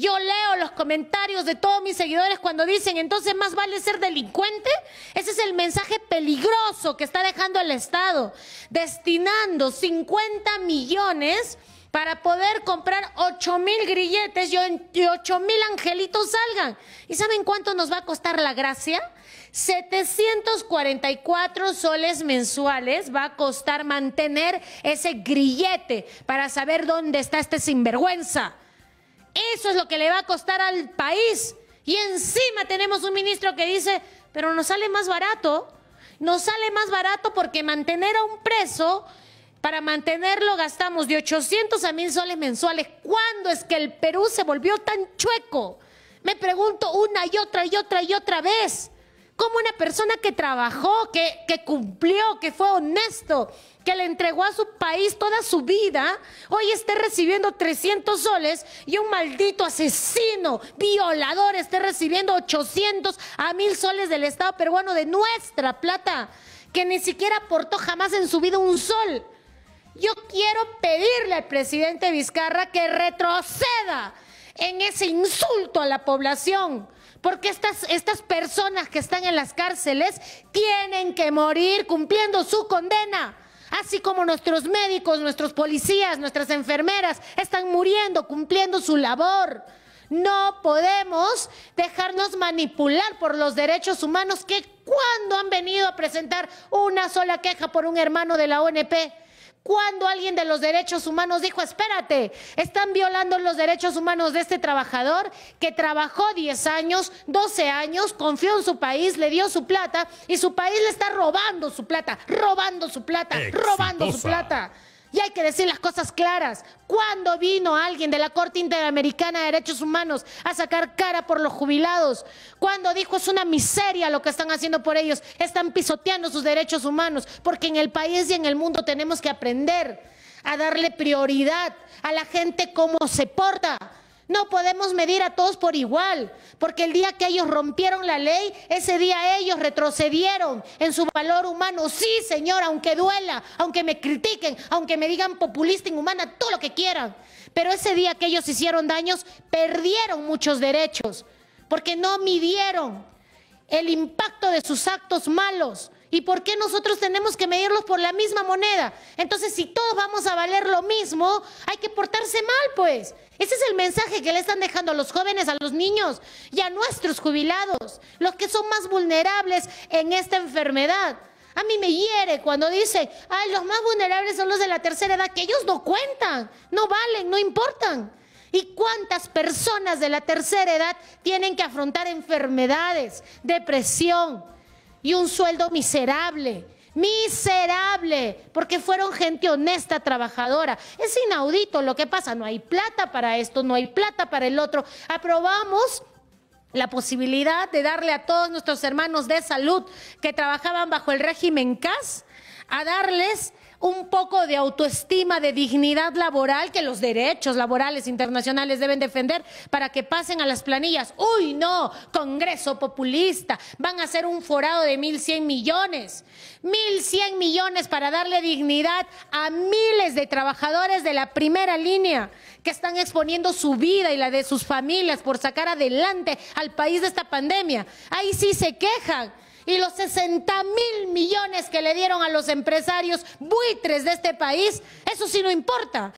Yo leo los comentarios de todos mis seguidores cuando dicen, entonces más vale ser delincuente. Ese es el mensaje peligroso que está dejando el Estado, destinando 50 millones para poder comprar 8 mil grilletes y 8 mil angelitos salgan. ¿Y saben cuánto nos va a costar la gracia? 744 soles mensuales va a costar mantener ese grillete para saber dónde está este sinvergüenza. Eso es lo que le va a costar al país. Y encima tenemos un ministro que dice, pero nos sale más barato. Nos sale más barato porque mantener a un preso, para mantenerlo gastamos de 800 a 1000 soles mensuales. ¿Cuándo es que el Perú se volvió tan chueco? Me pregunto una y otra y otra y otra vez como una persona que trabajó, que, cumplió, que fue honesto, que le entregó a su país toda su vida, hoy esté recibiendo 300 soles y un maldito asesino, violador, esté recibiendo 800 a 1000 soles del Estado peruano de nuestra plata, que ni siquiera aportó jamás en su vida un sol. Yo quiero pedirle al presidente Vizcarra que retroceda en ese insulto a la población porque estas, estas personas que están en las cárceles tienen que morir cumpliendo su condena. Así como nuestros médicos, nuestros policías, nuestras enfermeras están muriendo cumpliendo su labor. No podemos dejarnos manipular por los derechos humanos que cuando han venido a presentar una sola queja por un hermano de la ONP cuando alguien de los derechos humanos dijo, espérate, están violando los derechos humanos de este trabajador que trabajó 10 años, 12 años, confió en su país, le dio su plata y su país le está robando su plata, robando su plata, robando su plata? Y hay que decir las cosas claras. ¿Cuándo vino alguien de la Corte Interamericana de Derechos Humanos a sacar cara por los jubilados? ¿Cuándo dijo es una miseria lo que están haciendo por ellos? Están pisoteando sus derechos humanos porque en el país y en el mundo tenemos que aprender a darle prioridad a la gente cómo se porta, no podemos medir a todos por igual, porque el día que ellos rompieron la ley, ese día ellos retrocedieron en su valor humano. Sí, Señor, aunque duela, aunque me critiquen, aunque me digan populista, inhumana, todo lo que quieran. Pero ese día que ellos hicieron daños, perdieron muchos derechos, porque no midieron el impacto de sus actos malos ¿Y por qué nosotros tenemos que medirlos por la misma moneda? Entonces, si todos vamos a valer lo mismo, hay que portarse mal, pues. Ese es el mensaje que le están dejando a los jóvenes, a los niños y a nuestros jubilados, los que son más vulnerables en esta enfermedad. A mí me hiere cuando dice: ay, los más vulnerables son los de la tercera edad, que ellos no cuentan, no valen, no importan. ¿Y cuántas personas de la tercera edad tienen que afrontar enfermedades, depresión? y un sueldo miserable. Miserable, porque fueron gente honesta, trabajadora. Es inaudito lo que pasa. No hay plata para esto, no hay plata para el otro. Aprobamos la posibilidad de darle a todos nuestros hermanos de salud que trabajaban bajo el régimen CAS, a darles un poco de autoestima, de dignidad laboral que los derechos laborales internacionales deben defender para que pasen a las planillas. Uy, no, Congreso populista, van a hacer un forado de 1.100 millones. 1.100 millones para darle dignidad a miles de trabajadores de la primera línea que están exponiendo su vida y la de sus familias por sacar adelante al país de esta pandemia. Ahí sí se quejan y los 60 mil millones que le dieron a los empresarios buitres de este país, eso sí no importa.